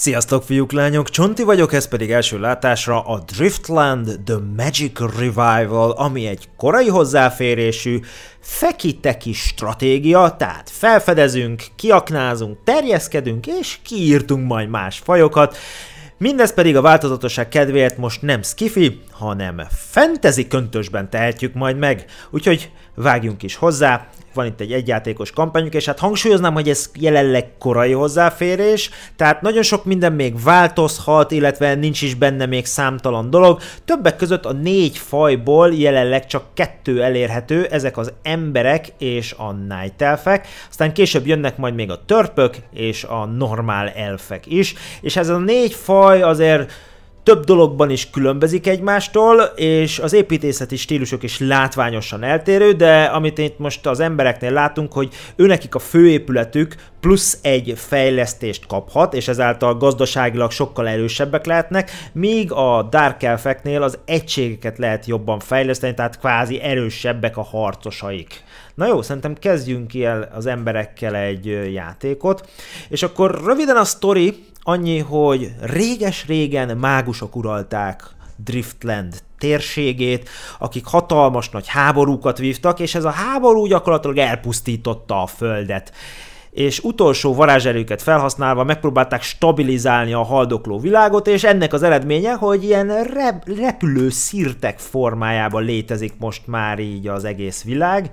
Sziasztok fiúk, lányok! Csonti vagyok, ez pedig első látásra a Driftland The Magic Revival, ami egy korai hozzáférésű, fekiteki stratégia, tehát felfedezünk, kiaknázunk, terjeszkedünk és kiírtunk majd más fajokat, Mindez pedig a változatosság kedvéért most nem skifi, hanem fantasy köntösben tehetjük majd meg. Úgyhogy vágjunk is hozzá. Van itt egy egyjátékos kampányunk, és hát hangsúlyoznám, hogy ez jelenleg korai hozzáférés, tehát nagyon sok minden még változhat, illetve nincs is benne még számtalan dolog. Többek között a négy fajból jelenleg csak kettő elérhető, ezek az emberek és a night elfek, aztán később jönnek majd még a törpök és a normál elfek is, és ez a négy faj azért több dologban is különbözik egymástól, és az építészeti stílusok is látványosan eltérő, de amit itt most az embereknél látunk, hogy őnekik a főépületük plusz egy fejlesztést kaphat, és ezáltal gazdaságilag sokkal erősebbek lehetnek, míg a Dark Elfeknél az egységeket lehet jobban fejleszteni, tehát kvázi erősebbek a harcosaik. Na jó, szerintem kezdjünk ki el az emberekkel egy játékot, és akkor röviden a sztori annyi, hogy réges-régen mágusok uralták Driftland térségét, akik hatalmas nagy háborúkat vívtak, és ez a háború gyakorlatilag elpusztította a földet és utolsó varázserőket felhasználva megpróbálták stabilizálni a haldokló világot, és ennek az eredménye, hogy ilyen rep- repülő szirtek formájában létezik most már így az egész világ,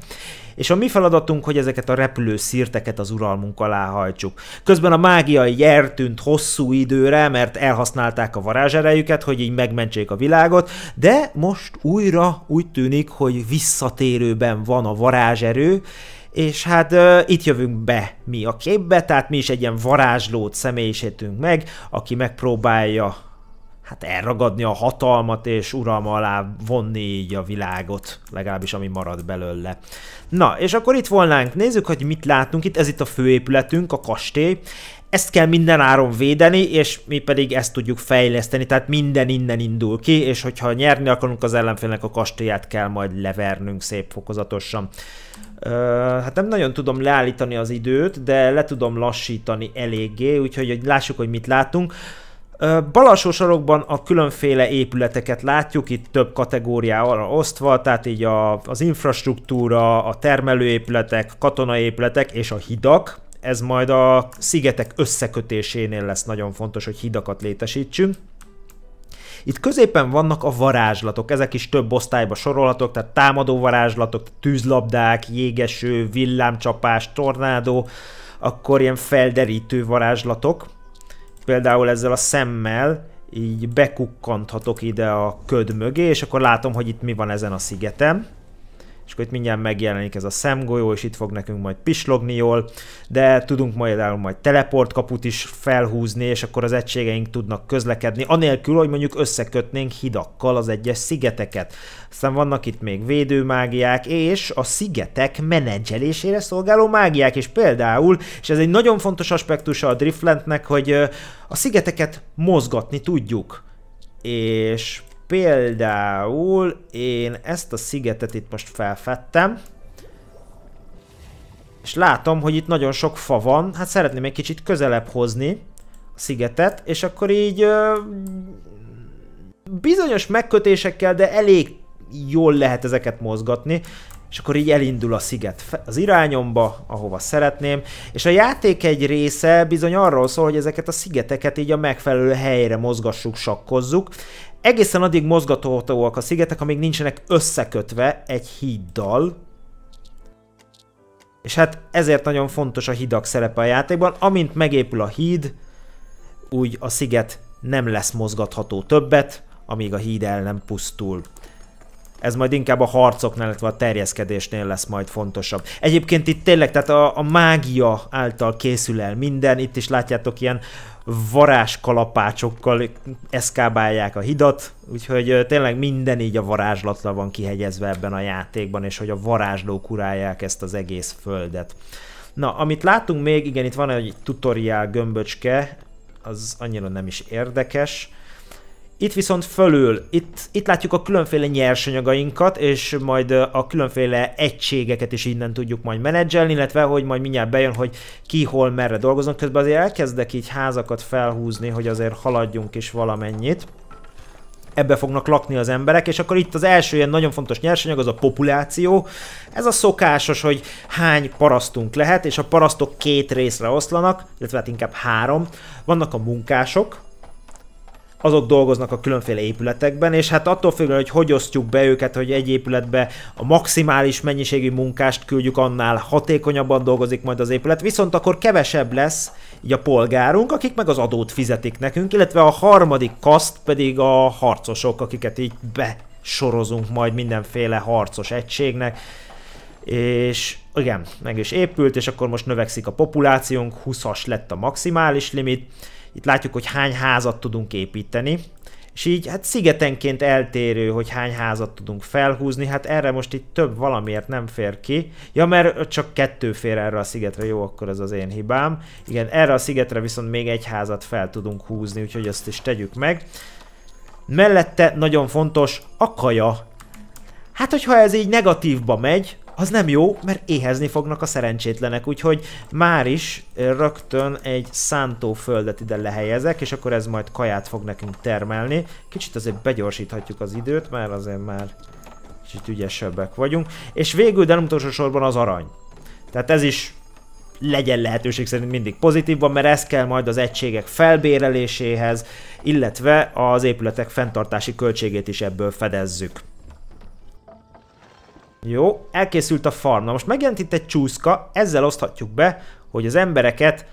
és a mi feladatunk, hogy ezeket a repülő szirteket az uralmunk alá hajtsuk. Közben a mágia így eltűnt hosszú időre, mert elhasználták a varázserejüket, hogy így megmentsék a világot, de most újra úgy tűnik, hogy visszatérőben van a varázserő, és hát uh, itt jövünk be mi a képbe, tehát mi is egy ilyen varázslót személyisítünk meg, aki megpróbálja hát elragadni a hatalmat és uralma alá vonni így a világot, legalábbis ami marad belőle. Na, és akkor itt volnánk, nézzük, hogy mit látunk itt, ez itt a főépületünk, a kastély, ezt kell minden áron védeni, és mi pedig ezt tudjuk fejleszteni, tehát minden innen indul ki, és hogyha nyerni akarunk az ellenfélnek a kastélyát kell majd levernünk szép fokozatosan hát nem nagyon tudom leállítani az időt, de le tudom lassítani eléggé, úgyhogy hogy lássuk, hogy mit látunk. Balasó sarokban a különféle épületeket látjuk, itt több kategóriára osztva, tehát így a, az infrastruktúra, a termelőépületek, katonai épületek és a hidak. Ez majd a szigetek összekötésénél lesz nagyon fontos, hogy hidakat létesítsünk. Itt középen vannak a varázslatok, ezek is több osztályba sorolhatók, tehát támadó varázslatok, tűzlabdák, jégeső, villámcsapás, tornádó, akkor ilyen felderítő varázslatok. Például ezzel a szemmel így bekukkanthatok ide a köd mögé, és akkor látom, hogy itt mi van ezen a szigeten és akkor itt mindjárt megjelenik ez a szemgolyó, és itt fog nekünk majd pislogni jól, de tudunk majd, majd teleport kaput is felhúzni, és akkor az egységeink tudnak közlekedni, anélkül, hogy mondjuk összekötnénk hidakkal az egyes szigeteket. Aztán vannak itt még védőmágiák, és a szigetek menedzselésére szolgáló mágiák, és például, és ez egy nagyon fontos aspektusa a Driftlandnek, hogy a szigeteket mozgatni tudjuk és Például én ezt a szigetet itt most felfedtem, és látom, hogy itt nagyon sok fa van, hát szeretném egy kicsit közelebb hozni a szigetet, és akkor így ö, bizonyos megkötésekkel, de elég jól lehet ezeket mozgatni és akkor így elindul a sziget az irányomba, ahova szeretném, és a játék egy része bizony arról szól, hogy ezeket a szigeteket így a megfelelő helyre mozgassuk, sakkozzuk. Egészen addig mozgatóak a szigetek, amíg nincsenek összekötve egy híddal, és hát ezért nagyon fontos a hidak szerepe a játékban, amint megépül a híd, úgy a sziget nem lesz mozgatható többet, amíg a híd el nem pusztul ez majd inkább a harcoknál, illetve a terjeszkedésnél lesz majd fontosabb. Egyébként itt tényleg, tehát a, a mágia által készül el minden, itt is látjátok ilyen varázskalapácsokkal eszkábálják a hidat, úgyhogy tényleg minden így a varázslatra van kihegyezve ebben a játékban, és hogy a varázslók urálják ezt az egész földet. Na, amit látunk még, igen, itt van egy tutoriál gömböcske, az annyira nem is érdekes. Itt viszont fölül, itt, itt látjuk a különféle nyersanyagainkat, és majd a különféle egységeket is innen tudjuk majd menedzselni, illetve hogy majd mindjárt bejön, hogy ki hol merre dolgozunk. Közben azért elkezdek így házakat felhúzni, hogy azért haladjunk is valamennyit ebbe fognak lakni az emberek, és akkor itt az első ilyen nagyon fontos nyersanyag az a populáció. Ez a szokásos, hogy hány parasztunk lehet, és a parasztok két részre oszlanak, illetve hát inkább három. Vannak a munkások, azok dolgoznak a különféle épületekben, és hát attól függően, hogy hogy osztjuk be őket, hogy egy épületbe a maximális mennyiségű munkást küldjük, annál hatékonyabban dolgozik majd az épület, viszont akkor kevesebb lesz így a polgárunk, akik meg az adót fizetik nekünk, illetve a harmadik kaszt pedig a harcosok, akiket így besorozunk majd mindenféle harcos egységnek, és igen, meg is épült, és akkor most növekszik a populációnk, 20-as lett a maximális limit, itt látjuk, hogy hány házat tudunk építeni, és így hát szigetenként eltérő, hogy hány házat tudunk felhúzni, hát erre most itt több valamiért nem fér ki. Ja, mert csak kettő fér erre a szigetre, jó, akkor ez az én hibám. Igen, erre a szigetre viszont még egy házat fel tudunk húzni, úgyhogy azt is tegyük meg. Mellette nagyon fontos a kaja. Hát, hogyha ez így negatívba megy, az nem jó, mert éhezni fognak a szerencsétlenek, úgyhogy már is rögtön egy szántóföldet ide lehelyezek, és akkor ez majd kaját fog nekünk termelni. Kicsit azért begyorsíthatjuk az időt, mert azért már kicsit ügyesebbek vagyunk. És végül, de nem utolsó sorban az arany. Tehát ez is legyen lehetőség szerint mindig pozitívban, mert ez kell majd az egységek felbéreléséhez, illetve az épületek fenntartási költségét is ebből fedezzük. Jó, elkészült a farm. Na most megjelent itt egy csúszka, ezzel oszthatjuk be, hogy az embereket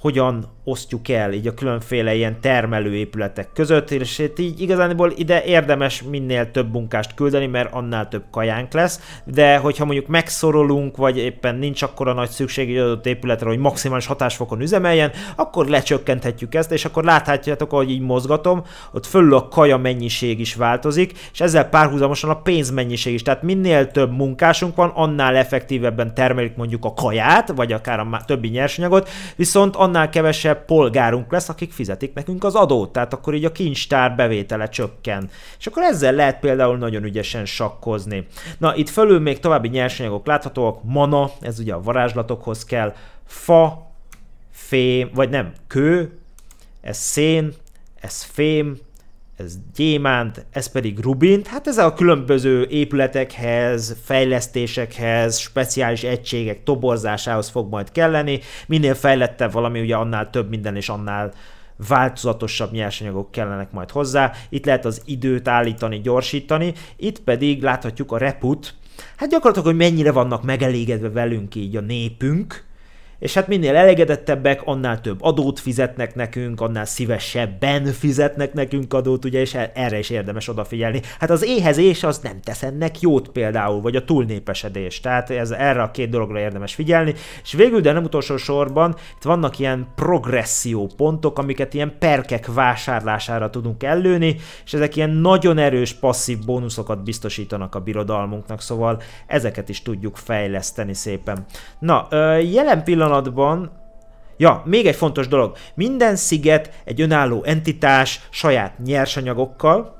hogyan osztjuk el így a különféle ilyen termelőépületek között, és így igazániból ide érdemes minél több munkást küldeni, mert annál több kajánk lesz, de hogyha mondjuk megszorolunk, vagy éppen nincs akkora nagy szükség egy adott épületre, hogy maximális hatásfokon üzemeljen, akkor lecsökkenthetjük ezt, és akkor láthatjátok, ahogy így mozgatom, ott fölül a kaja mennyiség is változik, és ezzel párhuzamosan a pénz mennyiség is. Tehát minél több munkásunk van, annál effektívebben termelik mondjuk a kaját, vagy akár a többi nyersanyagot, viszont annál kevesebb kevesebb polgárunk lesz, akik fizetik nekünk az adót, tehát akkor így a kincstár bevétele csökken. És akkor ezzel lehet például nagyon ügyesen sakkozni. Na, itt fölül még további nyersanyagok láthatóak, mana, ez ugye a varázslatokhoz kell, fa, fém, vagy nem, kő, ez szén, ez fém, ez gyémánt, ez pedig rubint. Hát ez a különböző épületekhez, fejlesztésekhez, speciális egységek toborzásához fog majd kelleni. Minél fejlettebb valami, ugye annál több minden és annál változatosabb nyersanyagok kellenek majd hozzá. Itt lehet az időt állítani, gyorsítani. Itt pedig láthatjuk a reput. Hát gyakorlatilag, hogy mennyire vannak megelégedve velünk így a népünk, és hát minél elégedettebbek, annál több adót fizetnek nekünk, annál szívesebben fizetnek nekünk adót, ugye, és e- erre is érdemes odafigyelni. Hát az éhezés az nem tesz ennek jót például, vagy a túlnépesedés, tehát ez, erre a két dologra érdemes figyelni, és végül, de nem utolsó sorban, itt vannak ilyen progresszió pontok, amiket ilyen perkek vásárlására tudunk előni, és ezek ilyen nagyon erős passzív bónuszokat biztosítanak a birodalmunknak, szóval ezeket is tudjuk fejleszteni szépen. Na, jelen pillanat pillanatban Ja, még egy fontos dolog. Minden sziget egy önálló entitás saját nyersanyagokkal,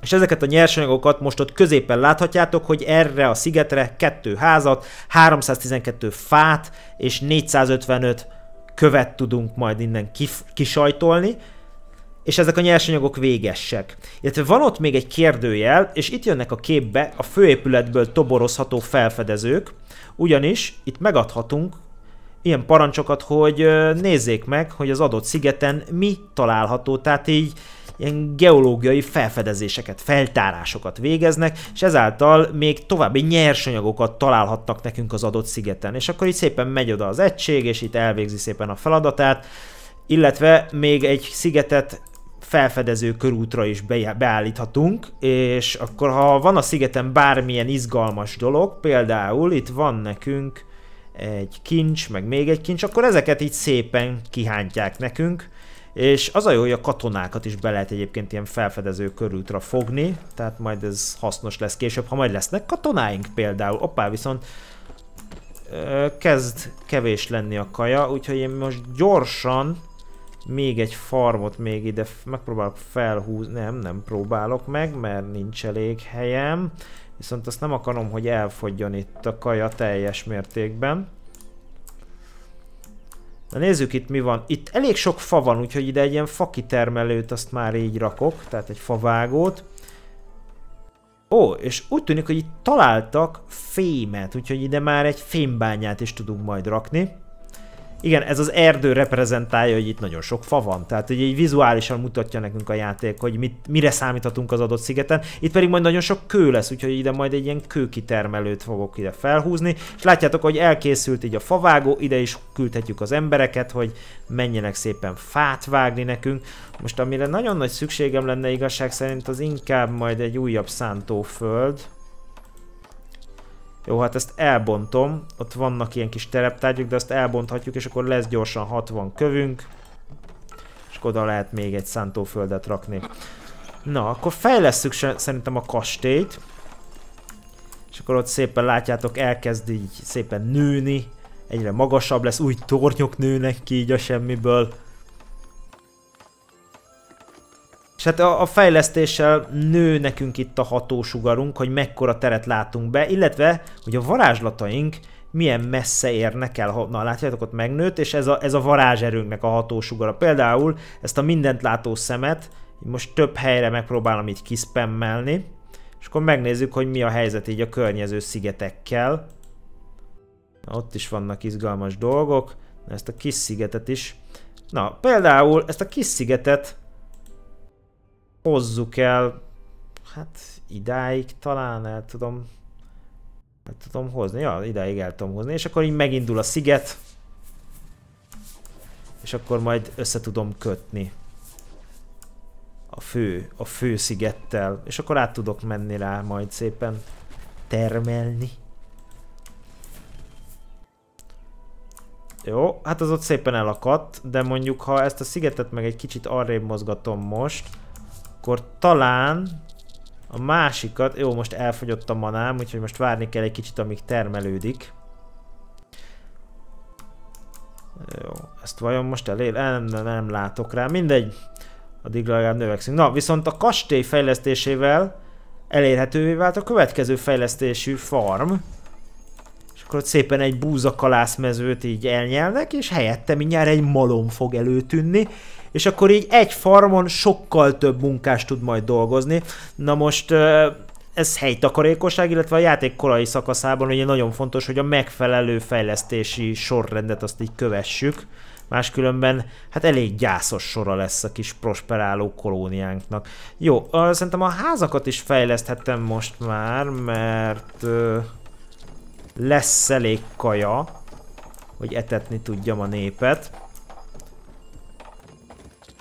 és ezeket a nyersanyagokat most ott középen láthatjátok, hogy erre a szigetre kettő házat, 312 fát és 455 követ tudunk majd innen kisajtolni, és ezek a nyersanyagok végesek. Illetve van ott még egy kérdőjel, és itt jönnek a képbe a főépületből toborozható felfedezők, ugyanis itt megadhatunk ilyen parancsokat, hogy nézzék meg, hogy az adott szigeten mi található, tehát így ilyen geológiai felfedezéseket, feltárásokat végeznek, és ezáltal még további nyersanyagokat találhattak nekünk az adott szigeten. És akkor így szépen megy oda az egység, és itt elvégzi szépen a feladatát, illetve még egy szigetet felfedező körútra is beállíthatunk, és akkor ha van a szigeten bármilyen izgalmas dolog, például itt van nekünk egy kincs, meg még egy kincs, akkor ezeket így szépen kihántják nekünk, és az a jó, hogy a katonákat is be lehet egyébként ilyen felfedező körültra fogni, tehát majd ez hasznos lesz később, ha majd lesznek katonáink például. Oppá, viszont ö, kezd kevés lenni a kaja, úgyhogy én most gyorsan még egy farmot még ide megpróbálok felhúzni, nem, nem próbálok meg, mert nincs elég helyem. Viszont azt nem akarom, hogy elfogyjon itt a kaja teljes mértékben. Na nézzük itt mi van. Itt elég sok fa van, úgyhogy ide egy ilyen fakitermelőt azt már így rakok, tehát egy favágót. Ó, és úgy tűnik, hogy itt találtak fémet, úgyhogy ide már egy fémbányát is tudunk majd rakni. Igen, ez az erdő reprezentálja, hogy itt nagyon sok fa van, tehát hogy így vizuálisan mutatja nekünk a játék, hogy mit, mire számíthatunk az adott szigeten. Itt pedig majd nagyon sok kő lesz, úgyhogy ide majd egy ilyen kőkitermelőt fogok ide felhúzni, és látjátok, hogy elkészült így a favágó, ide is küldhetjük az embereket, hogy menjenek szépen fát vágni nekünk. Most amire nagyon nagy szükségem lenne igazság szerint, az inkább majd egy újabb szántóföld, jó, hát ezt elbontom. Ott vannak ilyen kis tereptárgyak, de ezt elbonthatjuk, és akkor lesz gyorsan 60 kövünk. És akkor oda lehet még egy szántóföldet rakni. Na, akkor fejlesszük szerintem a kastélyt. És akkor ott szépen látjátok, elkezd így szépen nőni. Egyre magasabb lesz, új tornyok nőnek ki így a semmiből. És hát a, a fejlesztéssel nő nekünk itt a hatósugarunk, hogy mekkora teret látunk be, illetve, hogy a varázslataink milyen messze érnek el. Na, látjátok, ott megnőtt, és ez a, ez a varázserőnknek a hatósugara. Például ezt a mindent látó szemet most több helyre megpróbálom így kispemmelni, és akkor megnézzük, hogy mi a helyzet így a környező szigetekkel. Na, ott is vannak izgalmas dolgok. Na, ezt a kis szigetet is. Na, például ezt a kis szigetet hozzuk el, hát idáig talán el tudom, el tudom hozni, ja, idáig el tudom hozni, és akkor így megindul a sziget, és akkor majd össze tudom kötni a fő, a fő szigettel, és akkor át tudok menni rá majd szépen termelni. Jó, hát az ott szépen elakadt, de mondjuk ha ezt a szigetet meg egy kicsit arrébb mozgatom most, akkor talán a másikat, jó, most elfogyott a manám, úgyhogy most várni kell egy kicsit, amíg termelődik. Jó, ezt vajon most elér? Nem, nem, nem látok rá, mindegy. Addig legalább növekszünk. Na, viszont a kastély fejlesztésével elérhetővé vált a következő fejlesztésű farm. És akkor ott szépen egy búzakalászmezőt így elnyelnek, és helyette mindjárt egy malom fog előtűnni, és akkor így egy farmon sokkal több munkás tud majd dolgozni. Na most ez helytakarékosság, illetve a játék korai szakaszában ugye nagyon fontos, hogy a megfelelő fejlesztési sorrendet azt így kövessük. Máskülönben hát elég gyászos sora lesz a kis prosperáló kolóniánknak. Jó, szerintem a házakat is fejleszthettem most már, mert lesz elég kaja, hogy etetni tudjam a népet.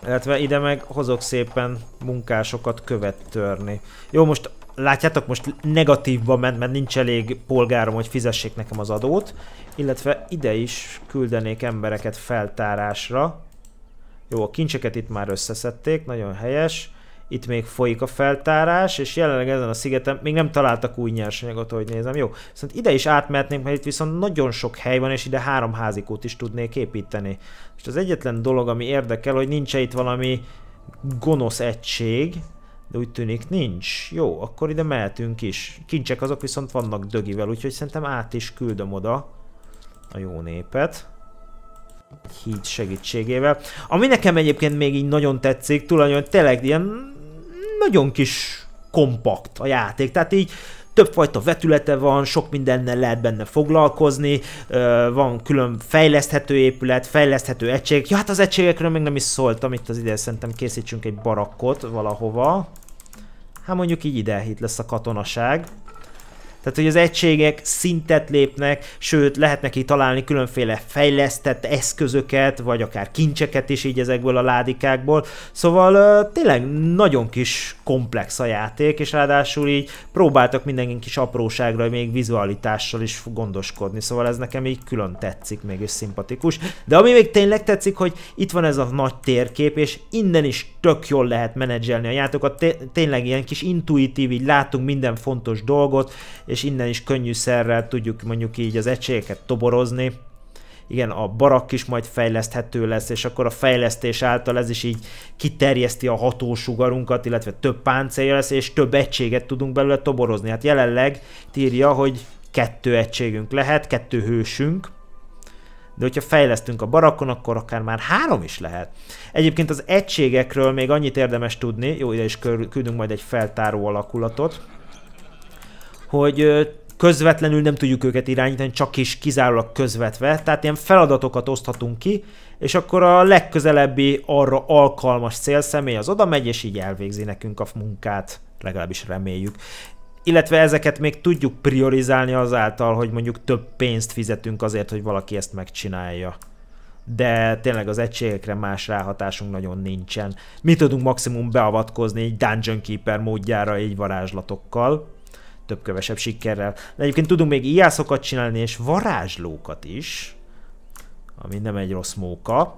Illetve ide meg hozok szépen munkásokat követ törni. Jó, most látjátok, most negatívba ment, mert nincs elég polgárom, hogy fizessék nekem az adót. Illetve ide is küldenék embereket feltárásra. Jó, a kincseket itt már összeszedték, nagyon helyes itt még folyik a feltárás, és jelenleg ezen a szigeten még nem találtak új nyersanyagot, hogy nézem. Jó, viszont szóval ide is átmehetnénk, mert itt viszont nagyon sok hely van, és ide három házikót is tudnék építeni. Most az egyetlen dolog, ami érdekel, hogy nincs -e itt valami gonosz egység, de úgy tűnik nincs. Jó, akkor ide mehetünk is. Kincsek azok viszont vannak dögivel, úgyhogy szerintem át is küldöm oda a jó népet híd segítségével. Ami nekem egyébként még így nagyon tetszik, tulajdonképpen tényleg ilyen nagyon kis kompakt a játék, tehát így többfajta vetülete van, sok mindennel lehet benne foglalkozni, van külön fejleszthető épület, fejleszthető egység. Ja, hát az egységekről még nem is szóltam, itt az ide szerintem készítsünk egy barakkot valahova. Hát mondjuk így ide, itt lesz a katonaság. Tehát, hogy az egységek szintet lépnek, sőt, lehet neki találni különféle fejlesztett eszközöket, vagy akár kincseket is így ezekből a ládikákból. Szóval tényleg nagyon kis komplex a játék, és ráadásul így próbáltak minden kis apróságra, még vizualitással is gondoskodni, szóval ez nekem így külön tetszik, mégis szimpatikus. De ami még tényleg tetszik, hogy itt van ez a nagy térkép, és innen is tök jól lehet menedzselni a játékokat, tényleg ilyen kis intuitív, így látunk minden fontos dolgot, és innen is könnyű szerrel tudjuk mondjuk így az egységeket toborozni, igen, a barak is majd fejleszthető lesz, és akkor a fejlesztés által ez is így kiterjeszti a hatósugarunkat, illetve több páncélja lesz, és több egységet tudunk belőle toborozni. Hát jelenleg írja, hogy kettő egységünk lehet, kettő hősünk, de hogyha fejlesztünk a barakon, akkor akár már három is lehet. Egyébként az egységekről még annyit érdemes tudni, jó, ide is küldünk majd egy feltáró alakulatot, hogy közvetlenül nem tudjuk őket irányítani, csak is kizárólag közvetve, tehát ilyen feladatokat oszthatunk ki, és akkor a legközelebbi arra alkalmas célszemély az oda megy, és így elvégzi nekünk a munkát, legalábbis reméljük. Illetve ezeket még tudjuk priorizálni azáltal, hogy mondjuk több pénzt fizetünk azért, hogy valaki ezt megcsinálja de tényleg az egységekre más ráhatásunk nagyon nincsen. Mi tudunk maximum beavatkozni egy Dungeon Keeper módjára, így varázslatokkal, több kövesebb sikerrel. De egyébként tudunk még iászokat csinálni, és varázslókat is, ami nem egy rossz móka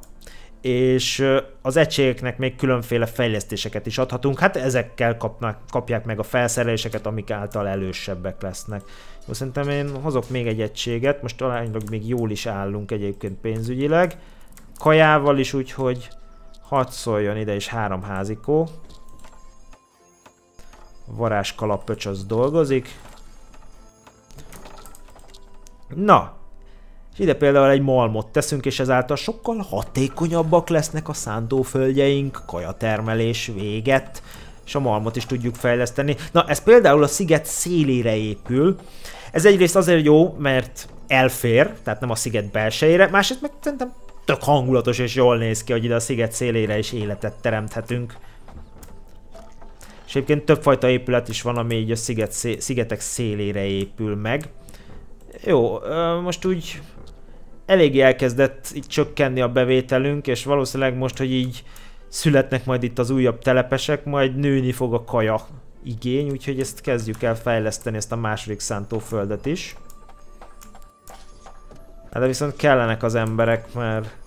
és az egységeknek még különféle fejlesztéseket is adhatunk, hát ezekkel kapnak, kapják meg a felszereléseket, amik által elősebbek lesznek. Most szerintem én hozok még egy egységet, most talán még jól is állunk egyébként pénzügyileg, kajával is, úgyhogy hadd szóljon ide is három házikó, varázskalapöcs az dolgozik. Na, és ide például egy malmot teszünk, és ezáltal sokkal hatékonyabbak lesznek a szántóföldjeink, kajatermelés véget, és a malmot is tudjuk fejleszteni. Na, ez például a sziget szélére épül. Ez egyrészt azért jó, mert elfér, tehát nem a sziget belsejére, másrészt meg szerintem tök hangulatos és jól néz ki, hogy ide a sziget szélére is életet teremthetünk. És egyébként többfajta épület is van, ami így a sziget, szé szigetek szélére épül meg. Jó, most úgy eléggé elkezdett így csökkenni a bevételünk, és valószínűleg most, hogy így születnek majd itt az újabb telepesek, majd nőni fog a kaja igény, úgyhogy ezt kezdjük el fejleszteni, ezt a második szántóföldet is. Hát de viszont kellenek az emberek, mert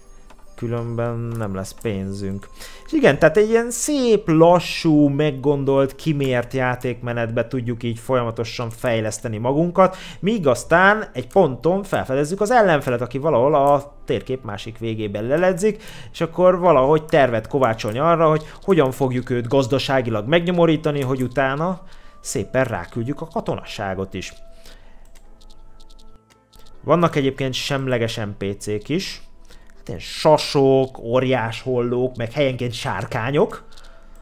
különben nem lesz pénzünk. És igen, tehát egy ilyen szép, lassú, meggondolt, kimért játékmenetbe tudjuk így folyamatosan fejleszteni magunkat, míg aztán egy ponton felfedezzük az ellenfelet, aki valahol a térkép másik végében leledzik, és akkor valahogy tervet kovácsolni arra, hogy hogyan fogjuk őt gazdaságilag megnyomorítani, hogy utána szépen ráküldjük a katonasságot is. Vannak egyébként semleges NPC-k is, sasok, óriás hollók, meg helyenként sárkányok,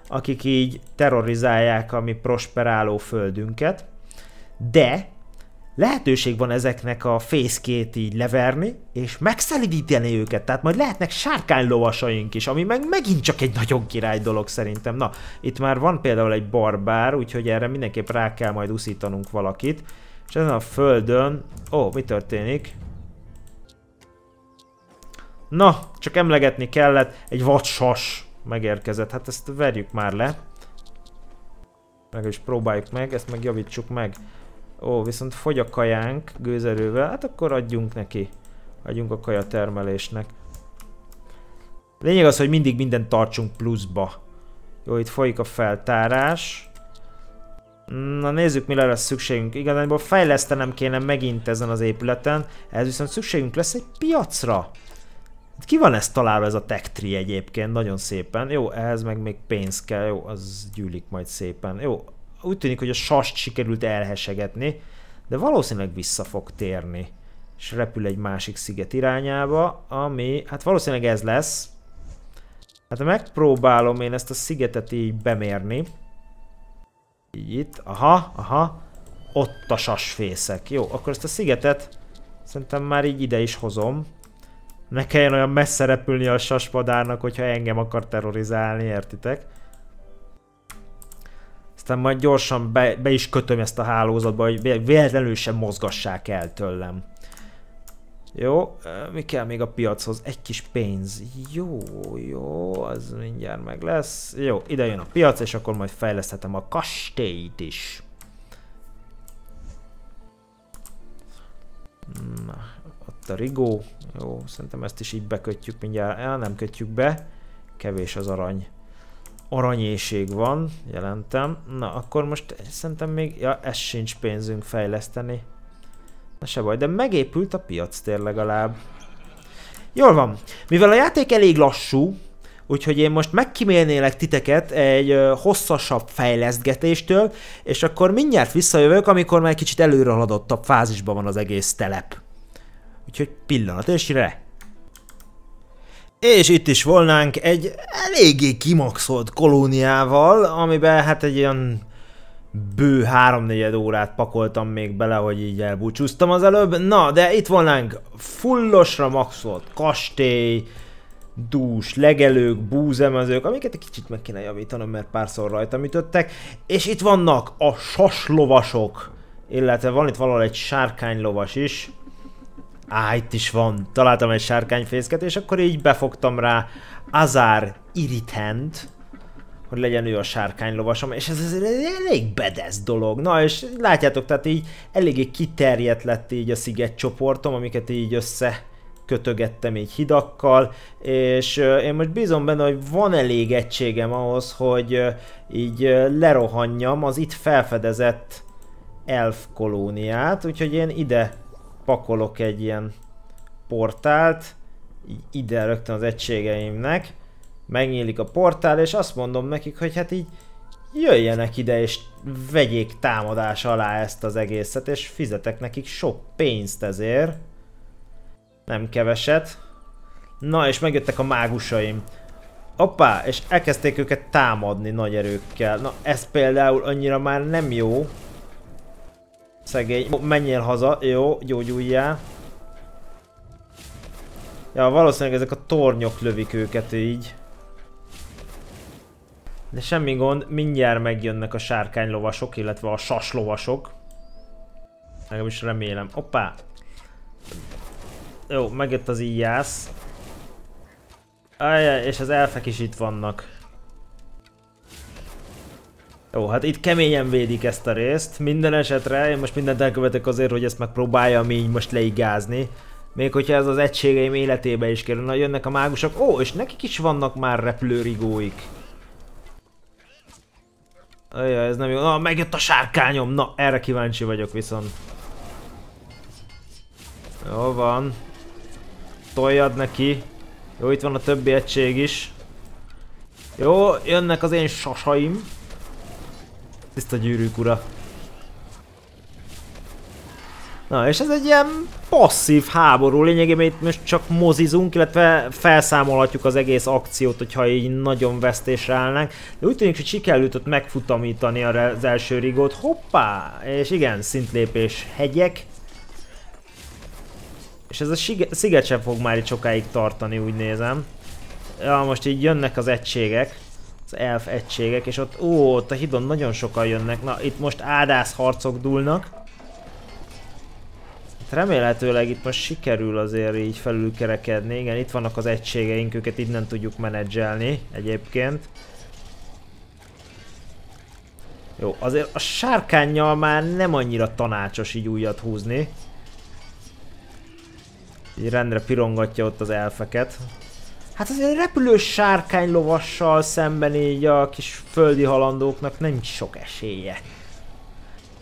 akik így terrorizálják a mi prosperáló földünket. De lehetőség van ezeknek a fészkét így leverni, és megszelidíteni őket, tehát majd lehetnek sárkánylovasaink is, ami meg megint csak egy nagyon király dolog szerintem. Na, itt már van például egy barbár, úgyhogy erre mindenképp rá kell majd uszítanunk valakit. És ezen a földön... Ó, oh, mi történik? Na, csak emlegetni kellett, egy vadsas megérkezett. Hát ezt verjük már le. Meg is próbáljuk meg, ezt meg javítsuk meg. Ó, viszont fogy a kajánk gőzerővel, hát akkor adjunk neki. Adjunk a kaja termelésnek. Lényeg az, hogy mindig mindent tartsunk pluszba. Jó, itt folyik a feltárás. Na nézzük, mi lesz szükségünk. Igazából fejlesztenem kéne megint ezen az épületen, ez viszont szükségünk lesz egy piacra ki van ezt találva ez a tech tree egyébként, nagyon szépen. Jó, ehhez meg még pénz kell, jó, az gyűlik majd szépen. Jó, úgy tűnik, hogy a sast sikerült elhesegetni, de valószínűleg vissza fog térni. És repül egy másik sziget irányába, ami, hát valószínűleg ez lesz. Hát megpróbálom én ezt a szigetet így bemérni. Így itt, aha, aha. Ott a sasfészek. Jó, akkor ezt a szigetet szerintem már így ide is hozom. Ne kelljen olyan messze repülni a saspadárnak, hogyha engem akar terrorizálni, értitek? Aztán majd gyorsan be, be is kötöm ezt a hálózatba, hogy véletlenül sem mozgassák el tőlem. Jó, mi kell még a piachoz? Egy kis pénz. Jó, jó, az mindjárt meg lesz. Jó, ide jön a piac, és akkor majd fejleszthetem a kastélyt is. itt a rigó, jó, szerintem ezt is így bekötjük mindjárt, el nem kötjük be, kevés az arany. Aranyéség van, jelentem. Na, akkor most szerintem még, ja, ez sincs pénzünk fejleszteni. Na se baj, de megépült a piac tér legalább. Jól van. Mivel a játék elég lassú, Úgyhogy én most megkímélnélek titeket egy hosszasabb fejlesztgetéstől, és akkor mindjárt visszajövök, amikor már kicsit előre haladottabb fázisban van az egész telep. Úgyhogy pillanat és re! És itt is volnánk egy eléggé kimaxolt kolóniával, amiben hát egy olyan bő háromnegyed órát pakoltam még bele, hogy így elbúcsúztam az előbb. Na, de itt volnánk fullosra maxolt kastély, dús, legelők, búzemezők, amiket egy kicsit meg kéne javítanom, mert párszor rajtam ütöttek. És itt vannak a saslovasok, illetve van itt valahol egy sárkánylovas is. Á, itt is van. Találtam egy sárkányfészket, és akkor így befogtam rá Azár Irritant, hogy legyen ő a sárkánylovasom, és ez azért elég bedesz dolog. Na, és látjátok, tehát így eléggé kiterjedt lett így a szigetcsoportom, amiket így össze kötögettem így hidakkal, és én most bízom benne, hogy van elég egységem ahhoz, hogy így lerohanjam az itt felfedezett elf kolóniát, úgyhogy én ide pakolok egy ilyen portált, ide rögtön az egységeimnek, megnyílik a portál, és azt mondom nekik, hogy hát így jöjjenek ide, és vegyék támadás alá ezt az egészet, és fizetek nekik sok pénzt ezért. Nem keveset. Na, és megjöttek a mágusaim. Hoppá, és elkezdték őket támadni nagy erőkkel. Na, ez például annyira már nem jó. Szegény. Menjél haza, jó, gyógyuljál. Ja, valószínűleg ezek a tornyok lövik őket így. De semmi gond, mindjárt megjönnek a sárkánylovasok, illetve a saslovasok. is remélem. Hoppá! Jó, megjött az íjász. Ajaj, és az elfek is itt vannak. Jó, hát itt keményen védik ezt a részt. Minden esetre én most mindent elkövetek azért, hogy ezt megpróbáljam így most leigázni. Még hogyha ez az egységeim életébe is kerül. Na jönnek a mágusok. Ó, és nekik is vannak már repülőrigóik. Ajja, ez nem jó. Na, megjött a sárkányom. Na, erre kíváncsi vagyok viszont. Jó van. Toljad neki. Jó, itt van a többi egység is. Jó, jönnek az én sasaim. Tiszta gyűrűk ura. Na, és ez egy ilyen passzív háború, lényegében itt most csak mozizunk, illetve felszámolhatjuk az egész akciót, hogyha így nagyon vesztésre állnánk. De úgy tűnik, hogy sikerült ott megfutamítani az első rigót. Hoppá! És igen, szintlépés hegyek. És ez a sziget sem fog már itt sokáig tartani, úgy nézem. Ja, most így jönnek az egységek az elf egységek, és ott, ó, ott a hidon nagyon sokan jönnek. Na, itt most ádász harcok dúlnak. Hát remélhetőleg itt most sikerül azért így felülkerekedni. Igen, itt vannak az egységeink, őket innen tudjuk menedzselni egyébként. Jó, azért a sárkányjal már nem annyira tanácsos így újat húzni. Így rendre pirongatja ott az elfeket. Hát az egy repülős lovassal szemben így a kis földi halandóknak nem sok esélye.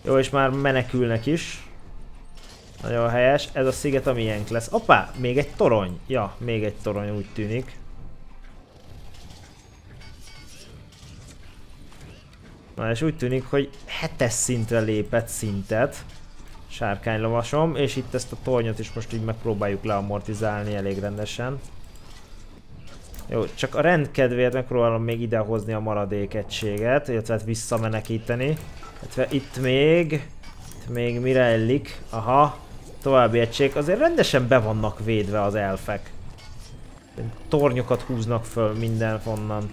Jó, és már menekülnek is. Nagyon helyes. Ez a sziget a miénk lesz. Opa, még egy torony. Ja, még egy torony úgy tűnik. Na és úgy tűnik, hogy hetes szintre lépett szintet. lovasom, és itt ezt a tornyot is most így megpróbáljuk leamortizálni elég rendesen. Jó, csak a rend kedvéért megpróbálom még idehozni a maradék egységet, illetve hát visszamenekíteni. Illetve itt még, itt még mire ellik, aha, további egység. Azért rendesen be vannak védve az elfek. Tornyokat húznak föl mindenhonnan.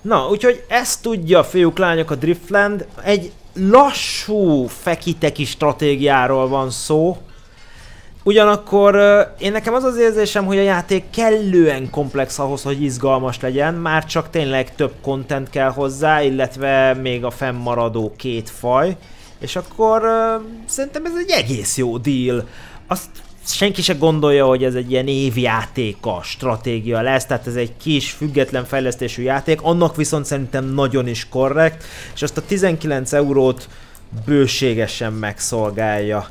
Na, úgyhogy ezt tudja, fiúk, lányok a Driftland. Egy lassú fekiteki stratégiáról van szó. Ugyanakkor én nekem az az érzésem, hogy a játék kellően komplex ahhoz, hogy izgalmas legyen, már csak tényleg több content kell hozzá, illetve még a fennmaradó két faj, és akkor szerintem ez egy egész jó deal. Azt senki se gondolja, hogy ez egy ilyen évjátéka stratégia lesz, tehát ez egy kis, független fejlesztésű játék, annak viszont szerintem nagyon is korrekt, és azt a 19 eurót bőségesen megszolgálja.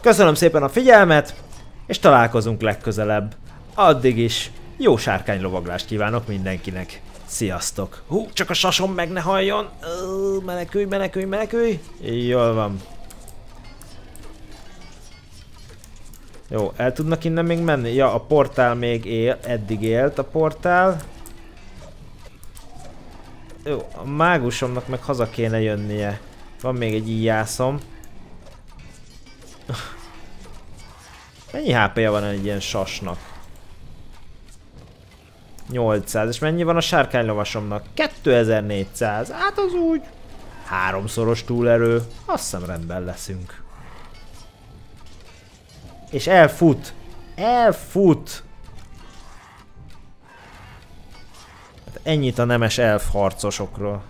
Köszönöm szépen a figyelmet, és találkozunk legközelebb. Addig is jó sárkánylovaglást kívánok mindenkinek. Sziasztok! Hú, csak a sasom meg ne halljon! menekülj, menekülj, menekülj! Jól van. Jó, el tudnak innen még menni? Ja, a portál még él, eddig élt a portál. Jó, a mágusomnak meg haza kéne jönnie. Van még egy íjászom. Mennyi HP-ja van egy ilyen sasnak? 800, és mennyi van a sárkánylovasomnak? 2400, hát az úgy. Háromszoros túlerő, azt hiszem rendben leszünk. És elfut. Elfut. Hát ennyit a nemes elf harcosokról.